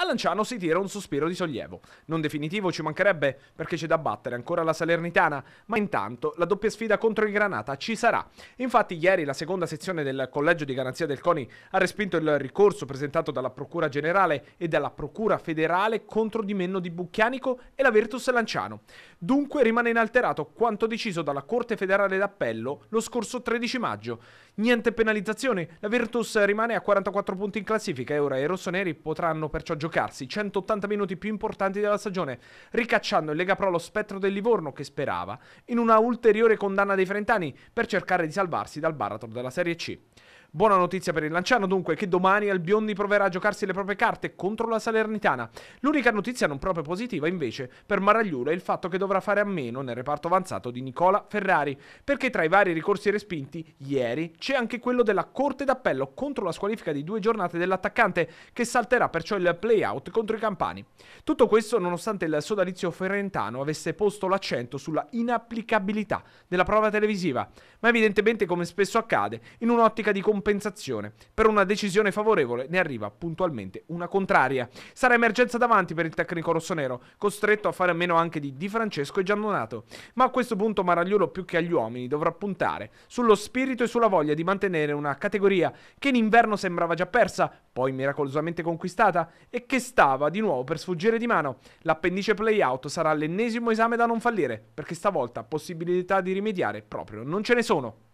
A Lanciano si tira un sospiro di sollievo. Non definitivo ci mancherebbe perché c'è da battere ancora la Salernitana, ma intanto la doppia sfida contro il Granata ci sarà. Infatti ieri la seconda sezione del Collegio di Garanzia del CONI ha respinto il ricorso presentato dalla Procura Generale e dalla Procura Federale contro di Dimenno di Bucchianico e la Virtus Lanciano. Dunque rimane inalterato quanto deciso dalla Corte Federale d'Appello lo scorso 13 maggio. Niente penalizzazioni, la Virtus rimane a 44 punti in classifica e ora i rossoneri potranno perciò giocare giocarsi i 180 minuti più importanti della stagione, ricacciando in Lega Pro lo spettro del Livorno che sperava in una ulteriore condanna dei frentani per cercare di salvarsi dal baratro della Serie C. Buona notizia per il Lanciano dunque che domani Albiondi proverà a giocarsi le proprie carte contro la Salernitana. L'unica notizia non proprio positiva invece per Maragliura è il fatto che dovrà fare a meno nel reparto avanzato di Nicola Ferrari, perché tra i vari ricorsi respinti ieri c'è anche quello della Corte d'Appello contro la squalifica di due giornate dell'attaccante che salterà perciò il playout contro i Campani. Tutto questo nonostante il sodalizio ferrentano avesse posto l'accento sulla inapplicabilità della prova televisiva, ma evidentemente come spesso accade, in un'ottica di competenza compensazione. Per una decisione favorevole ne arriva puntualmente una contraria. Sarà emergenza davanti per il tecnico rossonero, costretto a fare a meno anche di Di Francesco e Giannonato. Ma a questo punto Maragliolo più che agli uomini dovrà puntare sullo spirito e sulla voglia di mantenere una categoria che in inverno sembrava già persa, poi miracolosamente conquistata e che stava di nuovo per sfuggire di mano. L'appendice playout sarà l'ennesimo esame da non fallire, perché stavolta possibilità di rimediare proprio non ce ne sono.